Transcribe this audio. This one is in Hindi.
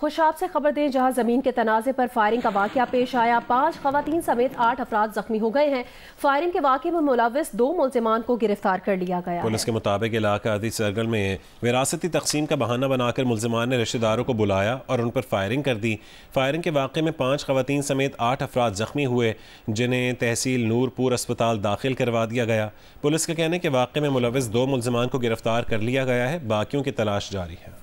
खुशाब से खबर दें जहां जमीन के तनाजे पर फायरिंग का वाक पेश आया पांच खातन समेत आठ अफराद जख्मी हो गए हैं फायरिंग के वाक़े में मुलविस दो मुलजमान को गिरफ्तार कर लिया गया पुलिस के मुताबिक इलाका अदी सरगल में विरासती तकसीम का बहाना बनाकर मुलजमान ने रिश्तेदारों को बुलाया और उन पर फायरिंग कर दी फायरिंग के वाक़े में पाँच खातन समेत आठ अफराद जख्मी हुए जिन्हें तहसील नूरपुर अस्पताल दाखिल करवा दिया गया पुलिस का कहना है कि वाक़े में मुलविस दो मुलजमान को गिरफ्तार कर लिया गया है बाकियों की तलाश जारी है